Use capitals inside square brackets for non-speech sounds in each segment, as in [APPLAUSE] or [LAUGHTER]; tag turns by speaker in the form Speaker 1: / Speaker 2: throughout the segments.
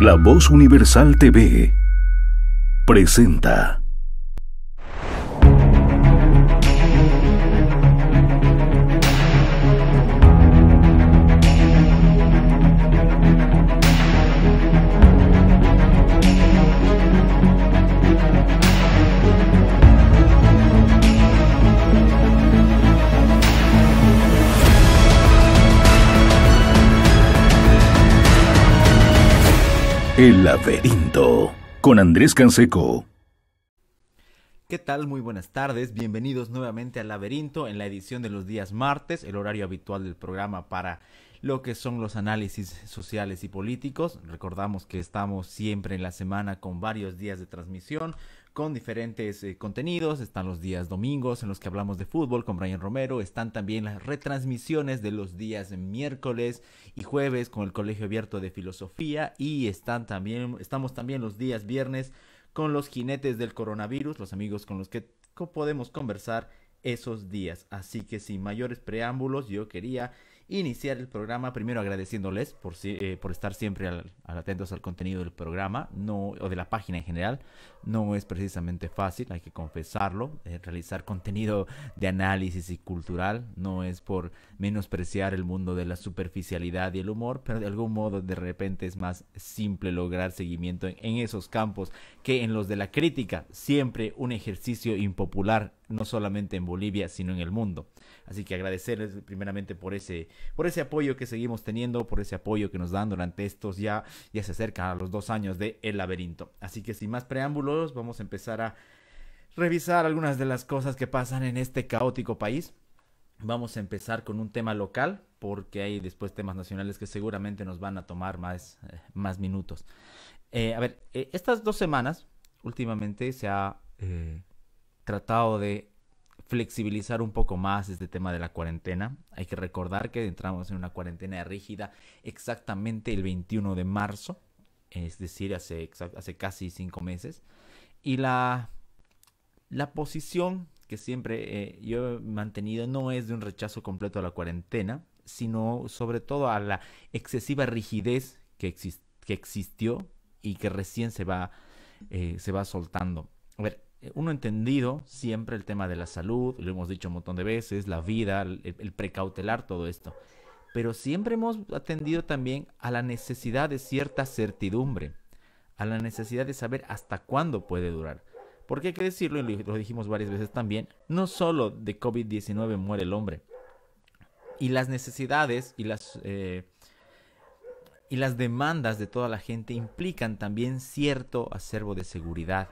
Speaker 1: La Voz Universal TV presenta. El laberinto con Andrés Canseco. ¿Qué tal? Muy buenas tardes. Bienvenidos nuevamente al laberinto en la edición de los días martes, el horario habitual del programa para lo que son los análisis sociales y políticos. Recordamos que estamos siempre en la semana con varios días de transmisión con diferentes eh, contenidos. Están los días domingos en los que hablamos de fútbol con Brian Romero. Están también las retransmisiones de los días miércoles y jueves con el Colegio Abierto de Filosofía. Y están también, estamos también los días viernes con los jinetes del coronavirus, los amigos con los que podemos conversar esos días. Así que sin mayores preámbulos, yo quería iniciar el programa primero agradeciéndoles por, eh, por estar siempre atentos al contenido del programa no, o de la página en general. No es precisamente fácil, hay que confesarlo. Eh, realizar contenido de análisis y cultural no es por menospreciar el mundo de la superficialidad y el humor, pero de algún modo de repente es más simple lograr seguimiento en esos campos que en los de la crítica, siempre un ejercicio impopular no solamente en Bolivia, sino en el mundo. Así que agradecerles primeramente por ese por ese apoyo que seguimos teniendo, por ese apoyo que nos dan durante estos ya, ya se acercan a los dos años de El Laberinto. Así que sin más preámbulos, vamos a empezar a revisar algunas de las cosas que pasan en este caótico país. Vamos a empezar con un tema local, porque hay después temas nacionales que seguramente nos van a tomar más, eh, más minutos. Eh, a ver, eh, estas dos semanas, últimamente se ha tratado de flexibilizar un poco más este tema de la cuarentena. Hay que recordar que entramos en una cuarentena rígida exactamente el 21 de marzo, es decir, hace, casi cinco meses. Y la, la posición que siempre eh, yo he mantenido no es de un rechazo completo a la cuarentena, sino sobre todo a la excesiva rigidez que, existió y que recién se va, eh, se va soltando. A ver, eh, uno entendido siempre el tema de la salud, lo hemos dicho un montón de veces, la vida, el, precautelar todo esto, pero siempre hemos atendido también a la necesidad de cierta certidumbre, a la necesidad de saber hasta cuándo puede durar. Porque hay que decirlo, y lo dijimos varias veces también, no solo de COVID-19 muere el hombre. Y las necesidades y las, eh, y las demandas de toda la gente implican también cierto acervo de seguridad,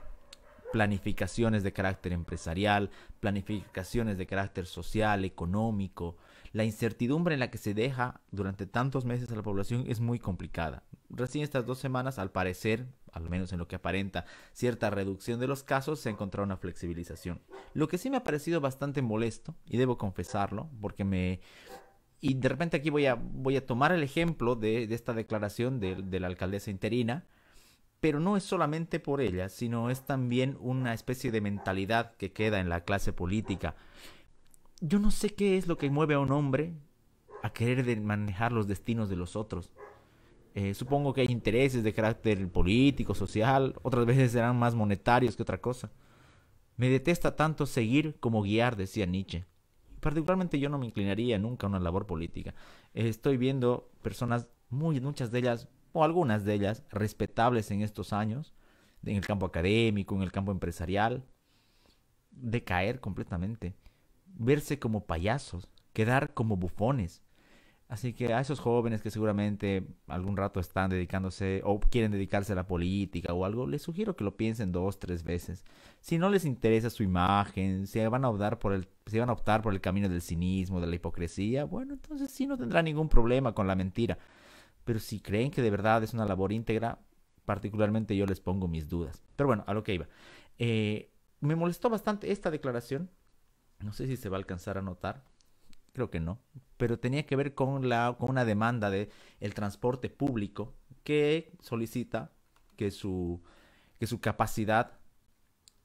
Speaker 1: planificaciones de carácter empresarial, planificaciones de carácter social, económico. La incertidumbre en la que se deja durante tantos meses a la población es muy complicada. Recién estas dos semanas, al parecer, al menos en lo que aparenta, cierta reducción de los casos, se ha encontrado una flexibilización. Lo que sí me ha parecido bastante molesto, y debo confesarlo, porque me... Y de repente aquí voy a, voy a tomar el ejemplo de, esta declaración de la alcaldesa interina, pero no es solamente por ella, sino es también una especie de mentalidad que queda en la clase política. Yo no sé qué es lo que mueve a un hombre a querer manejar los destinos de los otros. Eh, supongo que hay intereses de carácter político, social, otras veces serán más monetarios que otra cosa. Me detesta tanto seguir como guiar, decía Nietzsche. Particularmente yo no me inclinaría nunca a una labor política. estoy viendo personas, muy, muchas de ellas algunas de ellas respetables en estos años, en el campo académico, en el campo empresarial, de caer completamente, verse como payasos, quedar como bufones. Así que a esos jóvenes que seguramente algún rato están dedicándose o quieren dedicarse a la política o algo, les sugiero que lo piensen dos, tres veces. Si no les interesa su imagen, si van a optar por el, van a optar por el camino del cinismo, de la hipocresía, bueno, entonces sí no tendrá ningún problema con la mentira pero si creen que de verdad es una labor íntegra, particularmente yo les pongo mis dudas. Pero bueno, a lo que iba. Eh, me molestó bastante esta declaración, no sé si se va a alcanzar a notar, creo que no, pero tenía que ver con, la, con una demanda del el transporte público que solicita que su, su capacidad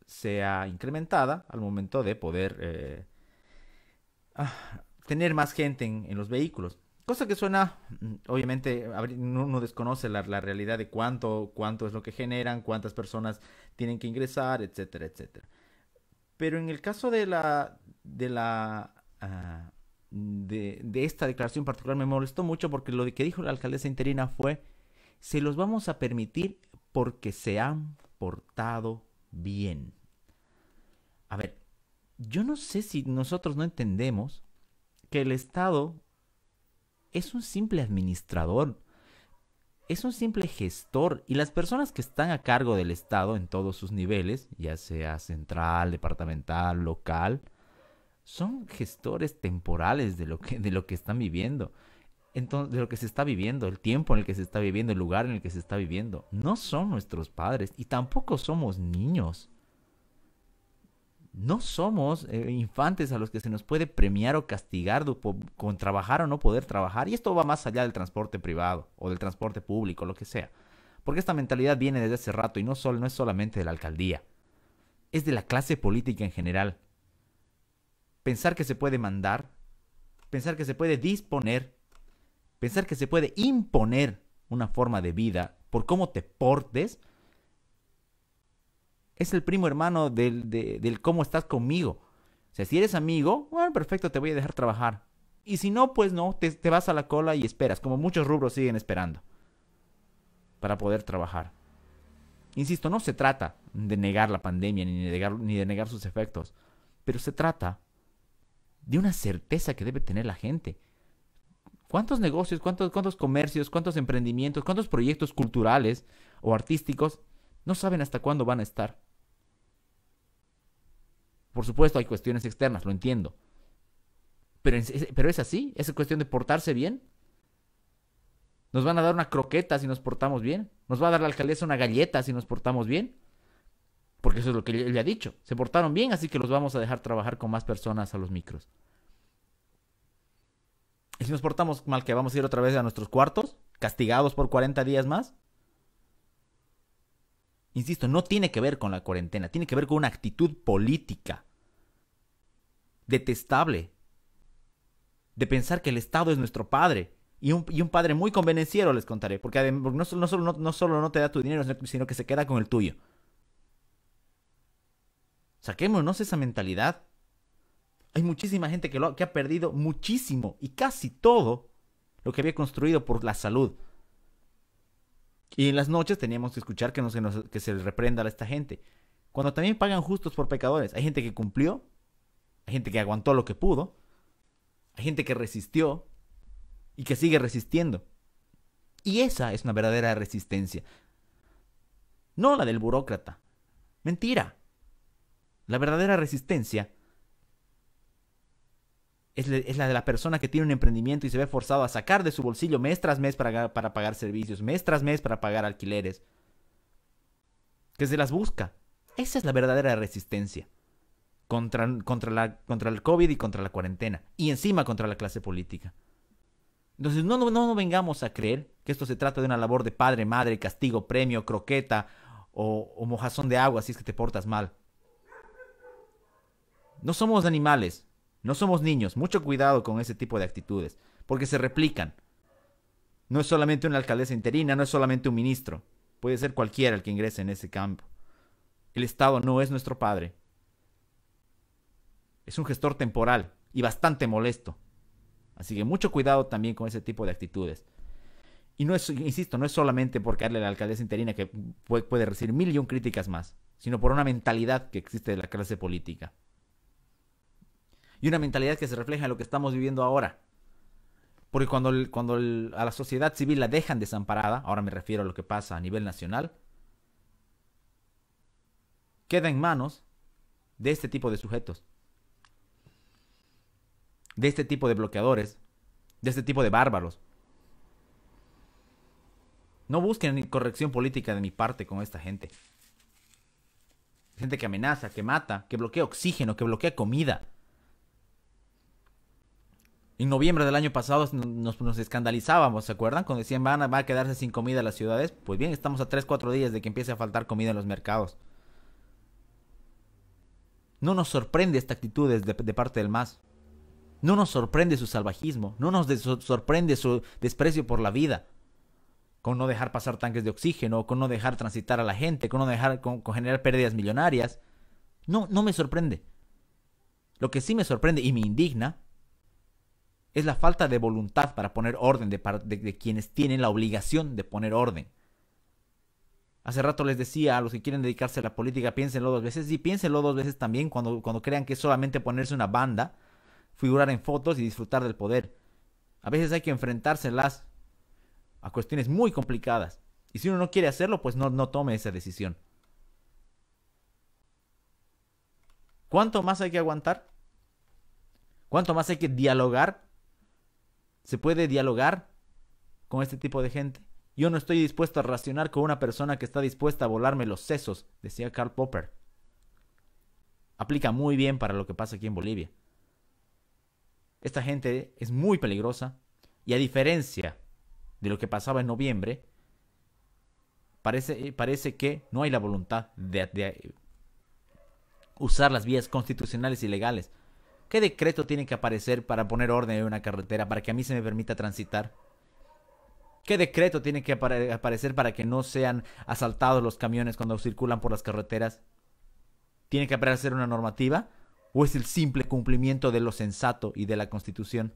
Speaker 1: sea incrementada al momento de poder eh, ah, tener más gente en los vehículos. Cosa que suena, mm, obviamente, uno desconoce la, realidad de cuánto, cuánto es lo que generan, cuántas personas tienen que ingresar, etcétera, etcétera. Pero en el caso de la, de la, ah, de, de, esta declaración particular me molestó mucho porque lo que dijo la alcaldesa interina fue, se los vamos a permitir porque se han portado bien. A ver, yo no sé si nosotros no entendemos que el Estado es un simple administrador, es un simple gestor y las personas que están a cargo del Estado en todos sus niveles, ya sea central, departamental, local, son gestores temporales de lo que, de lo que están viviendo. Entonces, de lo que se está viviendo, el tiempo en el que se está viviendo, el lugar en el que se está viviendo. No son nuestros padres y tampoco somos niños no somos eh, infantes a los que se nos puede premiar o castigar con trabajar o no poder trabajar. Y esto va más allá del transporte privado o del transporte público, lo que sea. Porque esta mentalidad viene desde hace rato y no, no es solamente de la alcaldía. Es de la clase política en general. Pensar que se puede mandar, pensar que se puede disponer, pensar que se puede imponer una forma de vida por cómo te portes, es el primo hermano del, cómo estás conmigo. O sea, si eres amigo, bueno, perfecto, te voy a dejar trabajar. Y si no, pues no, te, vas a la cola y esperas, como muchos rubros siguen esperando para poder trabajar. Insisto, no se trata de negar la pandemia ni de negar, ni de negar sus efectos, pero se trata de una certeza que debe tener la gente. ¿Cuántos negocios, cuántos, cuántos comercios, cuántos emprendimientos, cuántos proyectos culturales o artísticos no saben hasta cuándo van a estar? Por supuesto, hay cuestiones externas, lo entiendo. Pero es, pero es así, es cuestión de portarse bien. Nos van a dar una croqueta si nos portamos bien. Nos va a dar la alcaldesa una galleta si nos portamos bien. Porque eso es lo que le ha dicho. Se portaron bien, así que los vamos a dejar trabajar con más personas a los micros. Y si nos portamos mal, que vamos a ir otra vez a nuestros cuartos, castigados por 40 días más. Insisto, no tiene que ver con la cuarentena, tiene que ver con una actitud política detestable de pensar que el Estado es nuestro padre. Y un, padre muy convenenciero, les contaré, porque no, no, solo, no, solo no te da tu dinero, sino que se queda con el tuyo. Saquémonos esa mentalidad. Hay muchísima gente que, lo, que ha perdido muchísimo y casi todo lo que había construido por la salud, y en las noches teníamos que escuchar que, no se, que se les reprenda a esta gente. Cuando también pagan justos por pecadores. Hay gente que cumplió, hay gente que aguantó lo que pudo, hay gente que resistió y que sigue resistiendo. Y esa es una verdadera resistencia. No la del burócrata. Mentira. La verdadera resistencia es, la de la persona que tiene un emprendimiento y se ve forzado a sacar de su bolsillo mes tras mes para, pagar servicios, mes tras mes para pagar alquileres. Que se las busca. Esa es la verdadera resistencia. Contra, contra, la, contra el COVID y contra la cuarentena. Y encima contra la clase política. Entonces no, no, no vengamos a creer que esto se trata de una labor de padre, madre, castigo, premio, croqueta o mojazón de agua si es que te portas mal. No somos animales, no somos niños, mucho cuidado con ese tipo de actitudes, porque se replican. No es solamente una alcaldesa interina, no es solamente un ministro, puede ser cualquiera el que ingrese en ese campo. El Estado no es nuestro padre. Es un gestor temporal y bastante molesto. Así que mucho cuidado también con ese tipo de actitudes. Y no es, insisto, no es solamente por caerle a la alcaldesa interina que puede, recibir mil críticas más, sino por una mentalidad que existe de la clase política y una mentalidad que se refleja en lo que estamos viviendo ahora. Porque cuando, cuando a la sociedad civil la dejan desamparada, ahora me refiero a lo que pasa a nivel nacional, queda en manos de este tipo de sujetos, de este tipo de bloqueadores, de este tipo de bárbaros. No busquen corrección política de mi parte con esta gente. Gente que amenaza, que mata, que bloquea oxígeno, que bloquea comida. En noviembre del año pasado nos, escandalizábamos, ¿se acuerdan? Cuando decían van a, a quedarse sin comida las ciudades. Pues bien, estamos a 3, 4 días de que empiece a faltar comida en los mercados. No nos sorprende esta actitud de, parte del MAS. No nos sorprende su salvajismo. No nos sorprende su desprecio por la vida. Con no dejar pasar tanques de oxígeno, con no dejar transitar a la gente, con no dejar con generar pérdidas millonarias. No, no me sorprende. Lo que sí me sorprende y me indigna es la falta de voluntad para poner orden de, quienes tienen la obligación de poner orden. Hace rato les decía a los que quieren dedicarse a la política, piénsenlo dos veces. Y piénsenlo dos veces también cuando, crean que es solamente ponerse una banda, figurar en fotos y disfrutar del poder. A veces hay que enfrentárselas a cuestiones muy complicadas. Y si uno no quiere hacerlo, pues no, no tome esa decisión. ¿Cuánto más hay que aguantar? ¿Cuánto más hay que dialogar ¿Se puede dialogar con este tipo de gente? Yo no estoy dispuesto a racionar con una persona que está dispuesta a volarme los sesos, decía Karl Popper. Aplica muy bien para lo que pasa aquí en Bolivia. Esta gente es muy peligrosa y a diferencia de lo que pasaba en noviembre, parece, parece que no hay la voluntad de, de usar las vías constitucionales y legales ¿Qué decreto tiene que aparecer para poner orden en una carretera para que a mí se me permita transitar? ¿Qué decreto tiene que aparecer para que no sean asaltados los camiones cuando circulan por las carreteras? ¿Tiene que aparecer una normativa? ¿O es el simple cumplimiento de lo sensato y de la constitución?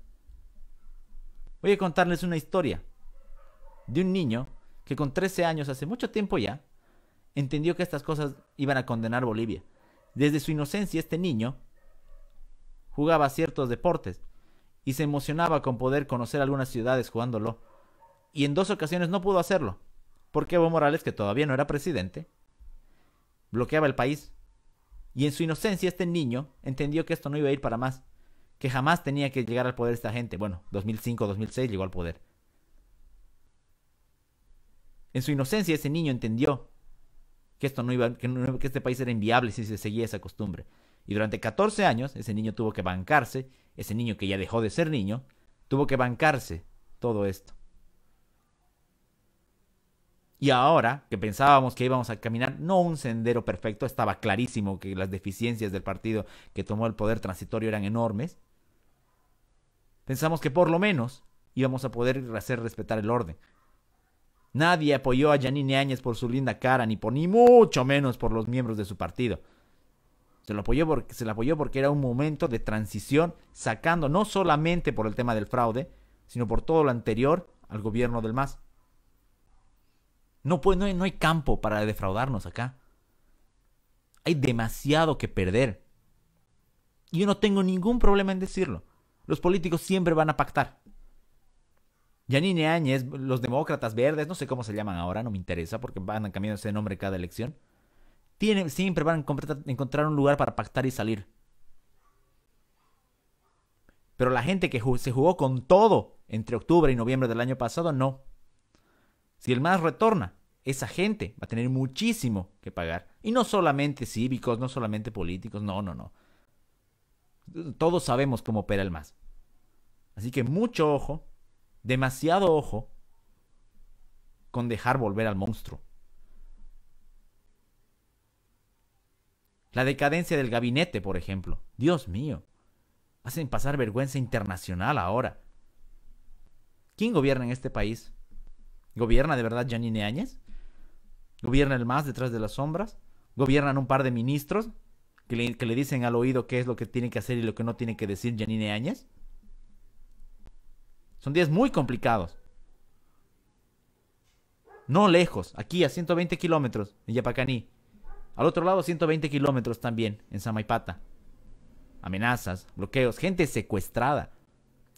Speaker 1: Voy a contarles una historia de un niño que con 13 años, hace mucho tiempo ya, entendió que estas cosas iban a condenar Bolivia. Desde su inocencia, este niño jugaba ciertos deportes y se emocionaba con poder conocer algunas ciudades jugándolo. Y en dos ocasiones no pudo hacerlo, porque Evo Morales, que todavía no era presidente, bloqueaba el país. Y en su inocencia este niño entendió que esto no iba a ir para más, que jamás tenía que llegar al poder esta gente. Bueno, 2005-2006 llegó al poder. En su inocencia ese niño entendió que esto no iba, que este país era inviable si se seguía esa costumbre. Y durante 14 años ese niño tuvo que bancarse, ese niño que ya dejó de ser niño, tuvo que bancarse todo esto. Y ahora que pensábamos que íbamos a caminar, no un sendero perfecto, estaba clarísimo que las deficiencias del partido que tomó el poder transitorio eran enormes, pensamos que por lo menos íbamos a poder hacer respetar el orden. Nadie apoyó a Janine Áñez por su linda cara, ni por ni mucho menos por los miembros de su partido. Se lo apoyó porque, se apoyó porque era un momento de transición, sacando no solamente por el tema del fraude, sino por todo lo anterior al gobierno del MAS. No, pues, no, hay, no hay campo para defraudarnos acá. Hay demasiado que perder. Y yo no tengo ningún problema en decirlo. Los políticos siempre van a pactar. Yanine Áñez, los demócratas verdes, no sé cómo se llaman ahora, no me interesa porque van cambiando ese nombre cada elección siempre van a encontrar un lugar para pactar y salir. Pero la gente que se jugó con todo entre octubre y noviembre del año pasado, no. Si el MAS retorna, esa gente va a tener muchísimo que pagar. Y no solamente cívicos, no solamente políticos, no, no, no. Todos sabemos cómo opera el MAS. Así que mucho ojo, demasiado ojo, con dejar volver al monstruo. La decadencia del gabinete, por ejemplo. Dios mío. Hacen pasar vergüenza internacional ahora. ¿Quién gobierna en este país? ¿Gobierna de verdad Janine Áñez? ¿Gobierna el MAS detrás de las sombras? ¿Gobiernan un par de ministros que le, dicen al oído qué es lo que tiene que hacer y lo que no tiene que decir Janine Áñez? Son días muy complicados. No lejos, aquí a 120 kilómetros, en Yapacaní. Al otro lado, 120 kilómetros también, en Samaipata. Amenazas, bloqueos, gente secuestrada.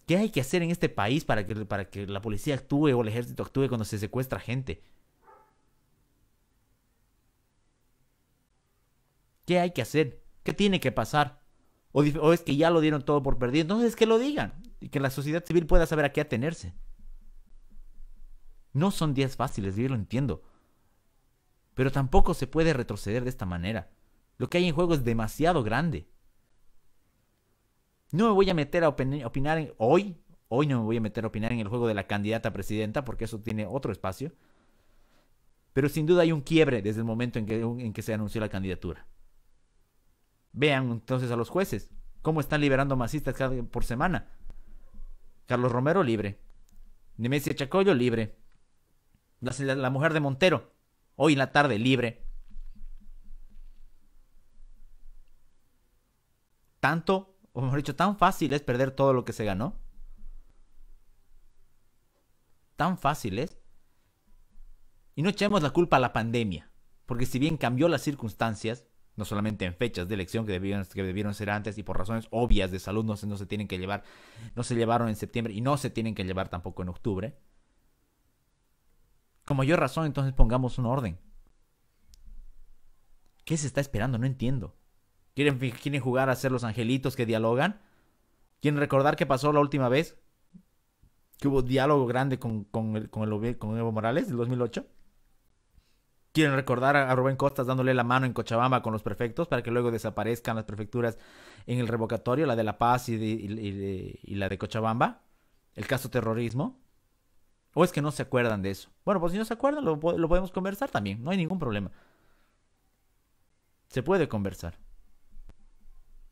Speaker 1: ¿Qué hay que hacer en este país para que, para que la policía actúe o el ejército actúe cuando se secuestra gente? ¿Qué hay que hacer? ¿Qué tiene que pasar? O, es que ya lo dieron todo por perdido. Entonces que lo digan y que la sociedad civil pueda saber a qué atenerse. No son días fáciles, yo lo entiendo. Pero tampoco se puede retroceder de esta manera. Lo que hay en juego es demasiado grande. No me voy a meter a opinar hoy. Hoy no me voy a meter a opinar en el juego de la candidata presidenta porque eso tiene otro espacio. Pero sin duda hay un quiebre desde el momento en que, se anunció la candidatura. Vean entonces a los jueces. ¿Cómo están liberando masistas cada, por semana? Carlos Romero libre. Nemesia Chacoyo libre. la mujer de Montero hoy en la tarde libre. Tanto, o mejor dicho, tan fácil es perder todo lo que se ganó. Tan fácil es. Y no echemos la culpa a la pandemia, porque si bien cambió las circunstancias, no solamente en fechas de elección que debieron, debieron ser antes y por razones obvias de salud no se tienen que llevar, no se llevaron en septiembre y no se tienen que llevar tampoco en octubre, con mayor razón, entonces pongamos un orden. ¿Qué se está esperando? No entiendo. ¿Quieren, jugar a ser los angelitos que dialogan? ¿Quieren recordar qué pasó la última vez? Que hubo diálogo grande con, con, Evo Morales del 2008. ¿Quieren recordar a Rubén Costas dándole la mano en Cochabamba con los prefectos para que luego desaparezcan las prefecturas en el revocatorio, la de La Paz y la de Cochabamba? El caso terrorismo. ¿O es que no se acuerdan de eso? Bueno, pues si no se acuerdan, lo, podemos conversar también, no hay ningún problema. Se puede conversar.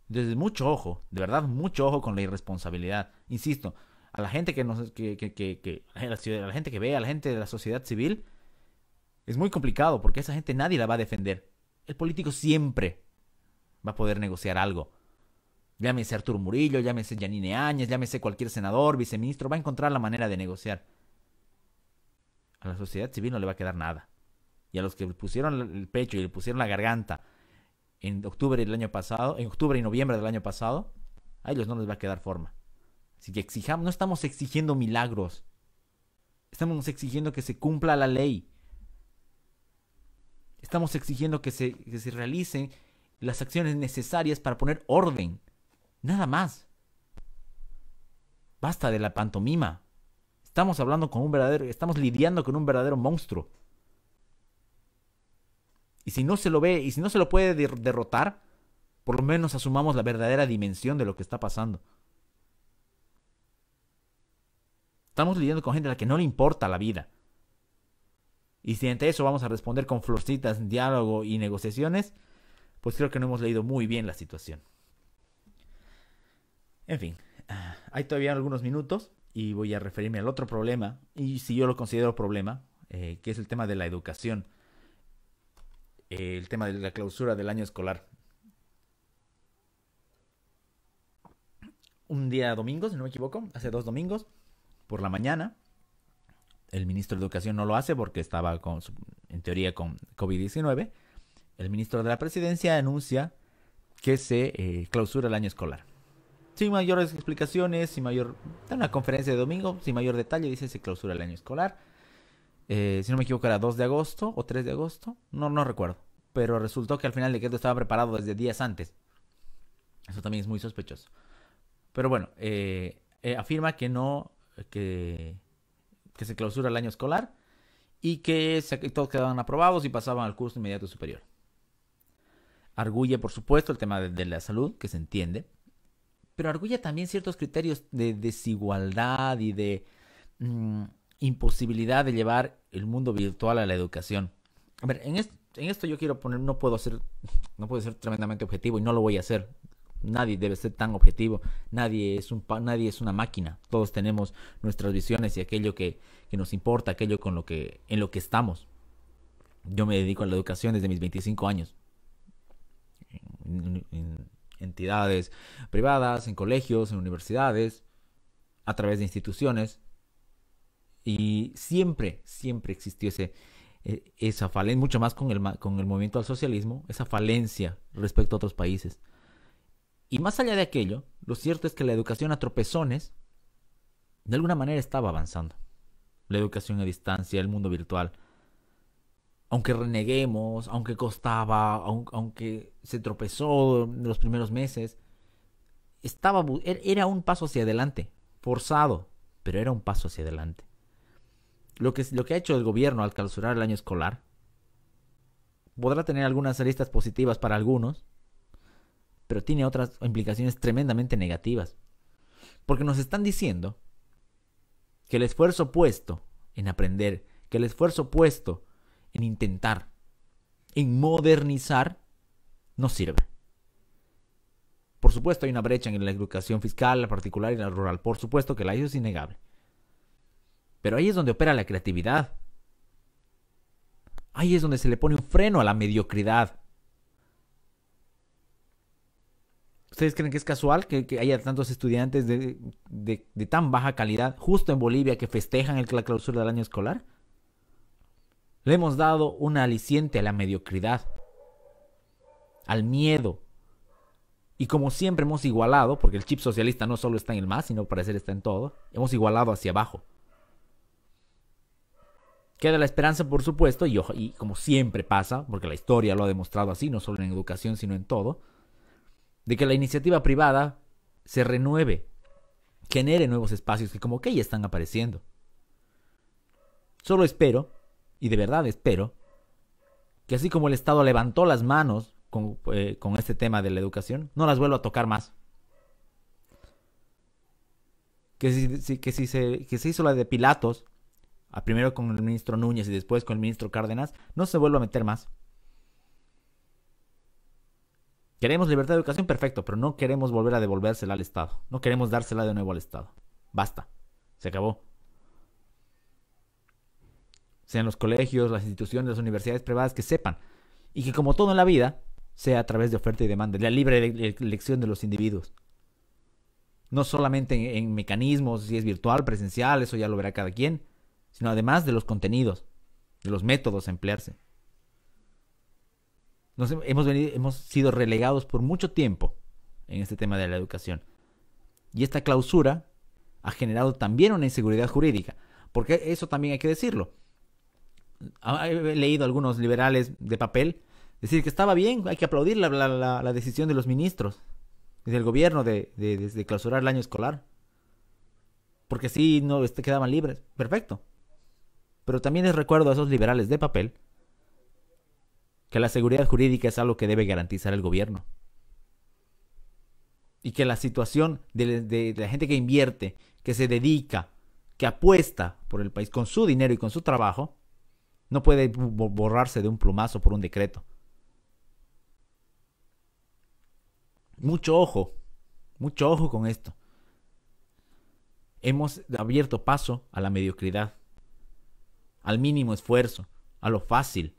Speaker 1: Desde mucho ojo, de verdad, mucho ojo con la irresponsabilidad. Insisto, a la gente que nos, que, que, la, gente que ve, a la gente de la sociedad civil, es muy complicado porque esa gente nadie la va a defender. El político siempre va a poder negociar algo. Llámese Arturo Murillo, llámese Yanine Áñez, llámese cualquier senador, viceministro, va a encontrar la manera de negociar a la sociedad civil no le va a quedar nada. Y a los que le pusieron el pecho y le pusieron la garganta en octubre del año pasado, en octubre y noviembre del año pasado, a ellos no les va a quedar forma. Así que exijamos, no estamos exigiendo milagros. Estamos exigiendo que se cumpla la ley. Estamos exigiendo que se, que se realicen las acciones necesarias para poner orden. Nada más. Basta de la pantomima. Estamos hablando con un verdadero, estamos lidiando con un verdadero monstruo. Y si no se lo ve, y si no se lo puede derrotar, por lo menos asumamos la verdadera dimensión de lo que está pasando. Estamos lidiando con gente a la que no le importa la vida. Y si ante eso vamos a responder con florcitas, diálogo y negociaciones, pues creo que no hemos leído muy bien la situación. En fin, ah, hay todavía algunos minutos y voy a referirme al otro problema, y si yo lo considero problema, eh, que es el tema de la educación, el tema de la clausura del año escolar. Un día domingo, si no me equivoco, hace dos domingos, por la mañana, el ministro de Educación no lo hace porque estaba con, en teoría con COVID-19, el ministro de la Presidencia anuncia que se eh, clausura el año escolar. Sin mayores explicaciones, sin mayor. Una conferencia de domingo, sin mayor detalle, dice se clausura el año escolar. Eh, si no me equivoco, era 2 de agosto o 3 de agosto. No, no recuerdo. Pero resultó que al final de que esto estaba preparado desde días antes. Eso también es muy sospechoso. Pero bueno, eh, eh, afirma que no. Que, se clausura el año escolar y que todos quedaban aprobados y pasaban al curso inmediato superior. Arguye, por supuesto, el tema de la salud, que se entiende pero arguye también ciertos criterios de desigualdad y de mm, imposibilidad de llevar el mundo virtual a la educación. A ver, en, esto yo quiero poner, no puedo ser, no puedo ser tremendamente objetivo y no lo voy a hacer. Nadie debe ser tan objetivo, nadie es, un nadie es una máquina, todos tenemos nuestras visiones y aquello que, nos importa, aquello con lo que, en lo que estamos. Yo me dedico a la educación desde mis 25 años. en, entidades privadas, en colegios, en universidades, a través de instituciones. Y siempre, siempre existió e, esa falencia, mucho más con el, con el movimiento al socialismo, esa falencia respecto a otros países. Y más allá de aquello, lo cierto es que la educación a tropezones, de alguna manera, estaba avanzando. La educación a distancia, el mundo virtual, aunque reneguemos, aunque costaba, aunque se tropezó en los primeros meses, estaba, er-, era un paso hacia adelante, forzado, pero era un paso hacia adelante. Lo que, lo que ha hecho el gobierno al clausurar el año escolar podrá tener algunas aristas positivas para algunos, pero tiene otras implicaciones tremendamente negativas. Porque nos están diciendo que el esfuerzo puesto en aprender, que el esfuerzo puesto en intentar, en modernizar, no sirve. Por supuesto hay una brecha en la educación fiscal, la particular y la rural. Por supuesto que la hay, es innegable. Pero ahí es donde opera la creatividad. Ahí es donde se le pone un freno a la mediocridad. ¿Ustedes creen que es casual que, haya tantos estudiantes de, tan baja calidad justo en Bolivia que festejan el, la clausura del año escolar? Le hemos dado un aliciente a la mediocridad, al miedo. Y como siempre hemos igualado, porque el chip socialista no solo está en el más, sino parecer está en todo, hemos igualado hacia abajo. Queda la esperanza, por supuesto, y, y, como siempre pasa, porque la historia lo ha demostrado así, no solo en educación, sino en todo, de que la iniciativa privada se renueve, genere nuevos espacios que como que ya están apareciendo. Solo espero y de verdad espero que así como el Estado levantó las manos con, eh, este tema de la educación, no las vuelva a tocar más. Que si, que si se, que se hizo la de Pilatos, primero con el ministro Núñez y después con el ministro Cárdenas, no se vuelva a meter más. Queremos libertad de educación, perfecto, pero no queremos volver a devolvérsela al Estado. No queremos dársela de nuevo al Estado. Basta. Se acabó sean los colegios, las instituciones, las universidades privadas, que sepan. Y que como todo en la vida, sea a través de oferta y demanda, la libre elección de los individuos. No solamente en, mecanismos, si es virtual, presencial, eso ya lo verá cada quien, sino además de los contenidos, de los métodos a emplearse. hemos, venido, hemos sido relegados por mucho tiempo en este tema de la educación. Y esta clausura ha generado también una inseguridad jurídica, porque eso también hay que decirlo. Ah, he leído algunos liberales de papel decir que estaba bien, hay que aplaudir la, decisión de los ministros del gobierno de, clausurar el año escolar. Porque sí, no este, quedaban libres. Perfecto. Pero también les recuerdo a esos liberales de papel que la seguridad jurídica es algo que debe garantizar el gobierno. Y que la situación de la gente que invierte, que se dedica, que apuesta por el país con su dinero y con su trabajo, no puede borrarse de un plumazo por un decreto. Mucho ojo, mucho ojo con esto. Hemos abierto paso a la mediocridad, al mínimo esfuerzo, a lo fácil.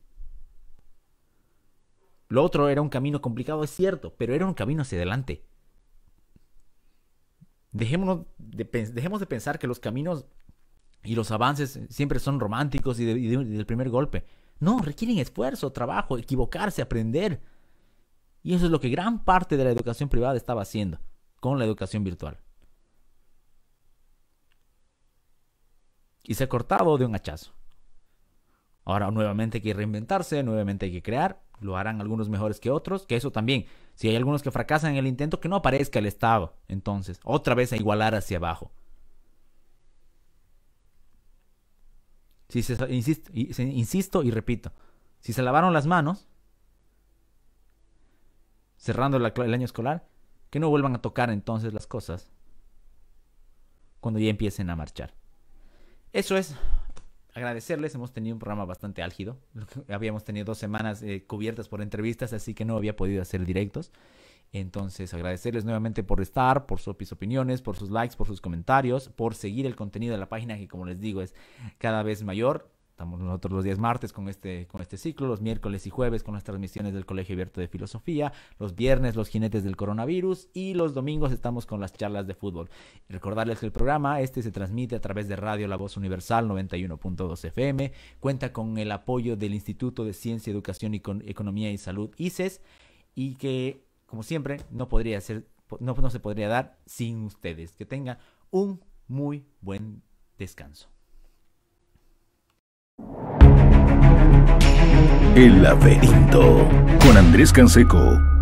Speaker 1: Lo otro era un camino complicado, es cierto, pero era un camino hacia adelante. Dejémonos dejemos de pensar que los caminos y los avances siempre son románticos y, del primer golpe. No, requieren esfuerzo, trabajo, equivocarse, aprender. Y eso es lo que gran parte de la educación privada estaba haciendo con la educación virtual. Y se ha cortado de un hachazo. Ahora nuevamente hay que reinventarse, nuevamente hay que crear, lo harán algunos mejores que otros, que eso también, si hay algunos que fracasan en el intento, que no aparezca el Estado, entonces, otra vez a igualar hacia abajo. Si se, insisto, y repito, si se lavaron las manos, cerrando el, año escolar, que no vuelvan a tocar entonces las cosas cuando ya empiecen a marchar. Eso es agradecerles. Hemos tenido un programa bastante álgido. [LAUGHS] Habíamos tenido dos semanas eh, cubiertas por entrevistas, así que no había podido hacer directos. Entonces, agradecerles nuevamente por estar, por sus opiniones, por sus likes, por sus comentarios, por seguir el contenido de la página que, como les digo, es cada vez mayor. Estamos nosotros los días martes con este, con este ciclo, los miércoles y jueves con las transmisiones del Colegio Abierto de Filosofía, los viernes los jinetes del coronavirus y los domingos estamos con las charlas de fútbol. recordarles que el programa este se transmite a través de Radio La Voz Universal 91.2 FM, cuenta con el apoyo del Instituto de Ciencia, Educación y Economía y Salud ICES y que como siempre, no podría ser, no, no se podría dar sin ustedes. Que tengan un muy buen descanso. El laberinto con Andrés Canseco